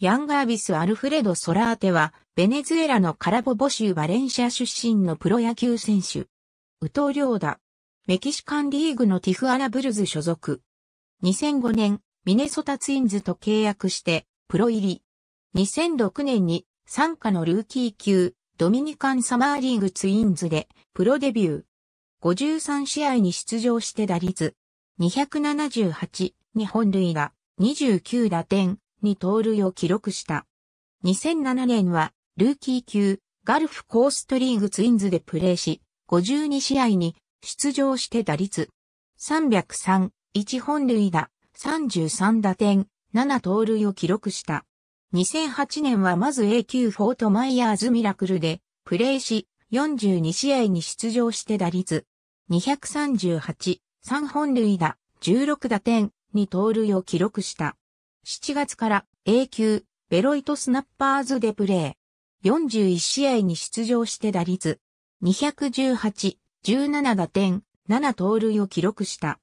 ヤンガービス・アルフレド・ソラーテは、ベネズエラのカラボボ州バレンシア出身のプロ野球選手。ウトリョーダ。メキシカンリーグのティフアナ・ブルズ所属。2005年、ミネソタツインズと契約して、プロ入り。2006年に、参加のルーキー級、ドミニカンサマーリーグツインズで、プロデビュー。53試合に出場して打率。278、日本塁打、29打点、に盗塁を記録した。2007年は、ルーキー級、ガルフコーストリーグツインズでプレーし、52試合に出場して打率303、1本塁打、33打点、7盗塁を記録した。2008年はまず A 級フォートマイヤーズミラクルでプレーし、42試合に出場して打率238、3本塁打、16打点、2盗塁を記録した。7月から A 級ベロイトスナッパーズでプレー。41試合に出場して打率218、17打点、7盗塁を記録した。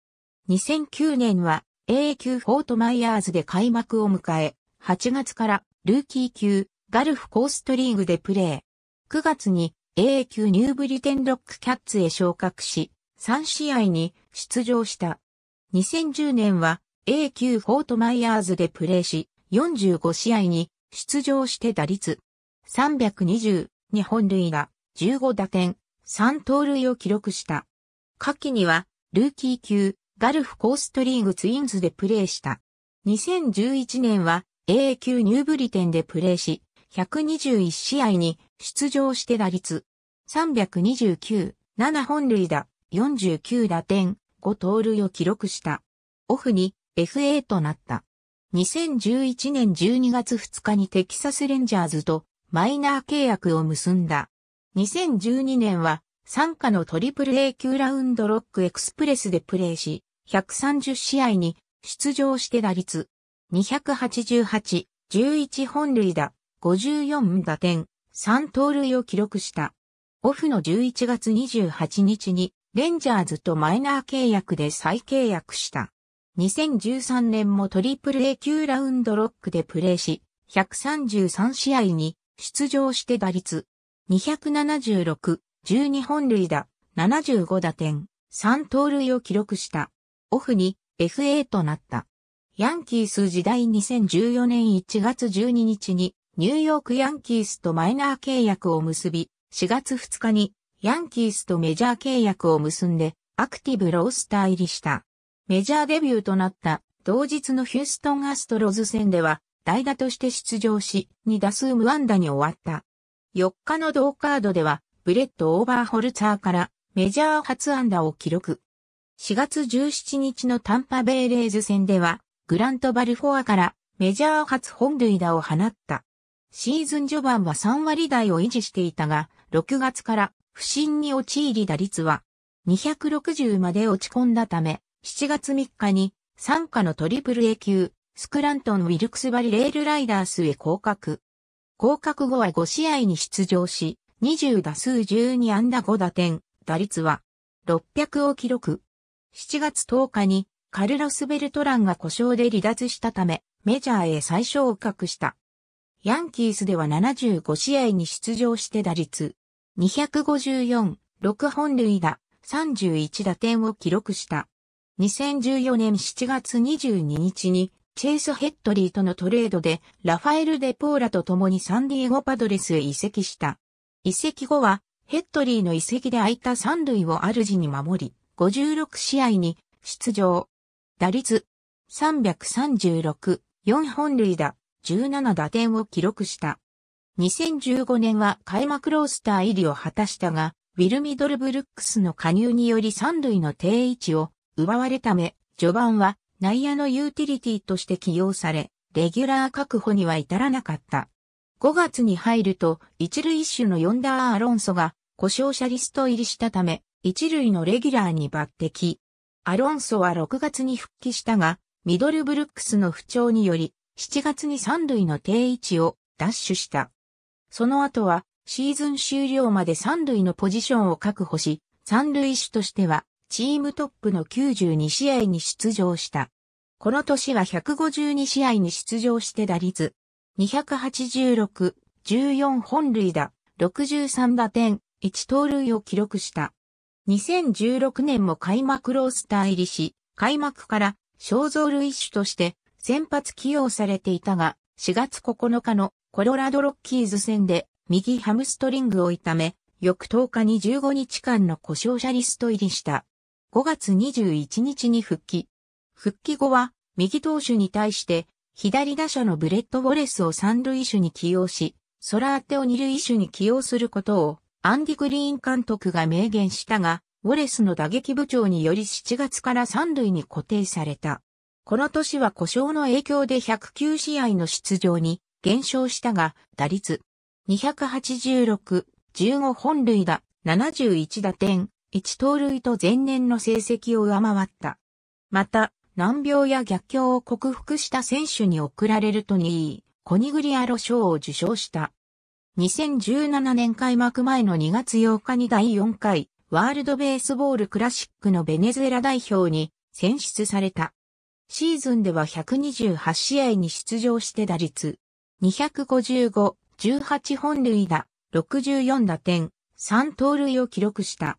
2009年は A 級フォートマイヤーズで開幕を迎え、8月からルーキー級ガルフコーストリーグでプレー。9月に A 級ニューブリテンロックキャッツへ昇格し、3試合に出場した。2010年は A 級フォートマイヤーズでプレーし、45試合に出場して打率320日本塁打15打点3盗塁を記録した。下記にはルーキー級ガルフコーストリーグツインズでプレーした。2011年は A 級ニューブリテンでプレーし、121試合に出場して打率329、7本塁打、49打点、5盗塁を記録した。オフに FA となった。2011年12月2日にテキサスレンジャーズとマイナー契約を結んだ。2012年は参加のトリプル A 級ラウンドロックエクスプレスでプレーし、130試合に出場して打率288、11本塁打、54打点、3盗塁を記録した。オフの11月28日にレンジャーズとマイナー契約で再契約した。2013年もトリプル A 級ラウンドロックでプレーし、133試合に出場して打率276、12本塁打、75打点、3盗塁を記録した。オフに FA となった。ヤンキース時代2014年1月12日にニューヨークヤンキースとマイナー契約を結び、4月2日にヤンキースとメジャー契約を結んでアクティブロースター入りした。メジャーデビューとなった同日のヒューストンアストロズ戦では代打として出場し、2打数無安打に終わった。4日の同カードでは、ブレッド・オーバーホルツァーからメジャー初安打を記録。4月17日のタンパベイレーズ戦では、グラント・バルフォアからメジャー初本塁打を放った。シーズン序盤は3割台を維持していたが、6月から不振に陥り打率は260まで落ち込んだため、7月3日に、参加のトリプル A 級、スクラントン・ウィルクスバリレールライダースへ降格。降格後は5試合に出場し、20打数12安打5打点、打率は600を記録。7月10日にカルロス・ベルトランが故障で離脱したため、メジャーへ最再を格した。ヤンキースでは75試合に出場して打率254、6本塁打、31打点を記録した。2014年7月22日に、チェイス・ヘッドリーとのトレードで、ラファエル・デ・ポーラと共にサンディエゴ・パドレスへ移籍した。移籍後は、ヘッドリーの移籍で空いた三塁を主に守り、56試合に出場。打率336、4本塁打、17打点を記録した。2015年は開幕ロースター入りを果たしたが、ウィル・ミドルブルックスの加入により三塁の定位置を奪われため、序盤は内野のユーティリティとして起用され、レギュラー確保には至らなかった。5月に入ると、一塁種のヨンダー・アロンソが、故障者リスト入りしたため、一塁のレギュラーに抜擢。アロンソは6月に復帰したが、ミドルブルックスの不調により、7月に三塁の定位置をダッシュした。その後は、シーズン終了まで三塁のポジションを確保し、三塁手としてはチームトップの92試合に出場した。この年は152試合に出場して打率、286、14本塁打、63打点、1盗塁を記録した。2016年も開幕ロースター入りし、開幕から肖像類種として先発起用されていたが、4月9日のコロラドロッキーズ戦で右ハムストリングを痛め、翌10日に15日間の故障者リスト入りした。5月21日に復帰。復帰後は、右投手に対して、左打者のブレッド・ウォレスを三塁手に起用し、ソラーテを二塁手に起用することを、アンディ・グリーン監督が明言したが、ウォレスの打撃部長により7月から三塁に固定された。この年は故障の影響で109試合の出場に減少したが、打率286、15本塁打、71打点、1盗塁と前年の成績を上回った。また、難病や逆境を克服した選手に贈られるとに、コニグリアロ賞を受賞した。2017年開幕前の2月8日に第4回ワールドベースボールクラシックのベネズエラ代表に選出された。シーズンでは128試合に出場して打率255、18本塁打、64打点、3盗塁を記録した。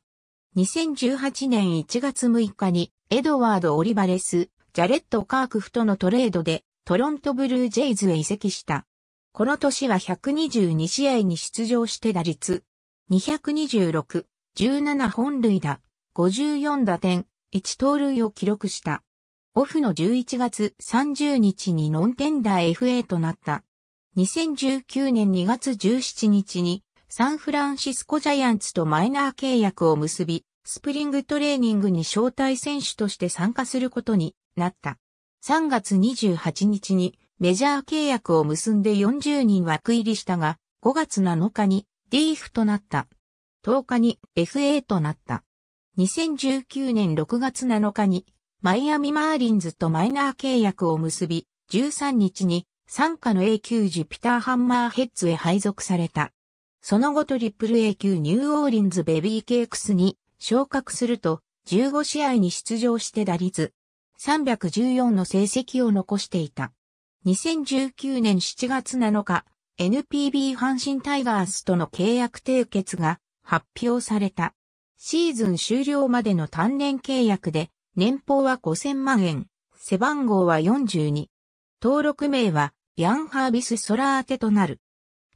2018年1月6日にエドワード・オリバレス、ジャレット・カークフとのトレードでトロントブルージェイズへ移籍した。この年は122試合に出場して打率226、17本塁打、54打点、1盗塁を記録した。オフの11月30日にノンテンダー FA となった。2019年2月17日にサンフランシスコジャイアンツとマイナー契約を結び、スプリングトレーニングに招待選手として参加することになった。3月28日にメジャー契約を結んで40人枠入りしたが、5月7日に DF となった。10日に FA となった。2019年6月7日にマイアミマーリンズとマイナー契約を結び、13日に参加の A 級ジュピターハンマーヘッズへ配属された。その後トリプル A 級ニューオーリンズベビーケークスに昇格すると、15試合に出場して打率、314の成績を残していた。2019年7月7日、NPB 阪神タイガースとの契約締結が発表された。シーズン終了までの単年契約で、年俸は5000万円、背番号は42。登録名は、ヤンハービス・ソラーテとなる。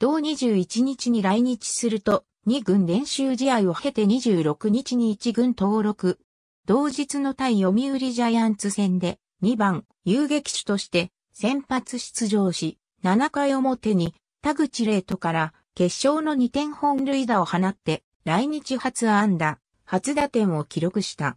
同21日に来日すると、2軍練習試合を経て26日に1軍登録。同日の対読売ジャイアンツ戦で2番遊撃手として先発出場し、7回表に田口レートから決勝の2点本塁打を放って来日初安打、初打点を記録した。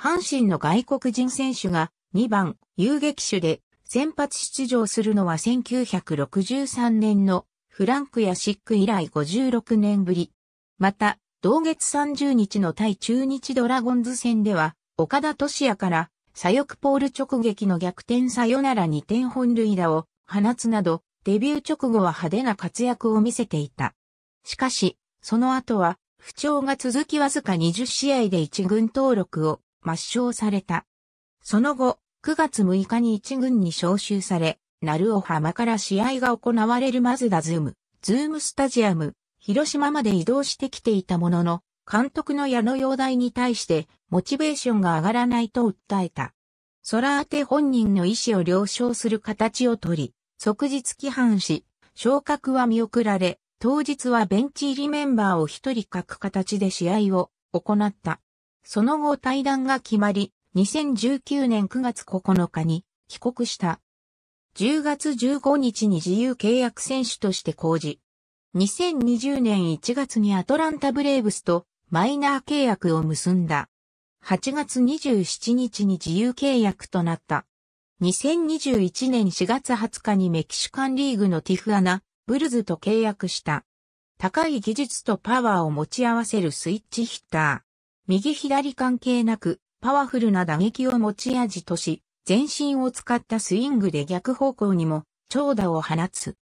阪神の外国人選手が2番遊撃手で先発出場するのは1963年のフランク・ヤシック以来56年ぶり。また、同月30日の対中日ドラゴンズ戦では、岡田俊也から、左翼ポール直撃の逆転さよなら2点本塁打を放つなど、デビュー直後は派手な活躍を見せていた。しかし、その後は、不調が続きわずか20試合で1軍登録を抹消された。その後、9月6日に1軍に招集され、鳴尾浜から試合が行われるマズダズーム、ズームスタジアム、広島まで移動してきていたものの、監督の矢野容体に対してモチベーションが上がらないと訴えた。空当て本人の意思を了承する形をとり、即日規範し、昇格は見送られ、当日はベンチ入りメンバーを一人書く形で試合を行った。その後対談が決まり、2019年9月9日に帰国した。10月15日に自由契約選手として公示。2020年1月にアトランタブレーブスとマイナー契約を結んだ。8月27日に自由契約となった。2021年4月20日にメキシカンリーグのティフアナ、ブルズと契約した。高い技術とパワーを持ち合わせるスイッチヒッター。右左関係なく、パワフルな打撃を持ち味とし、全身を使ったスイングで逆方向にも長打を放つ。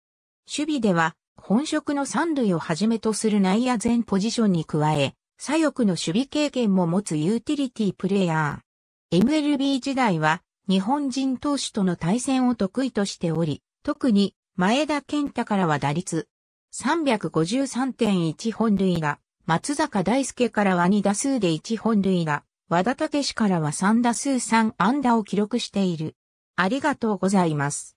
守備では本職の三塁をはじめとする内野全ポジションに加え、左翼の守備経験も持つユーティリティプレイヤー。MLB 時代は日本人投手との対戦を得意としており、特に前田健太からは打率353.1本塁が、松坂大輔からは2打数で1本塁が、和田武史からは3打数3安打を記録している。ありがとうございます。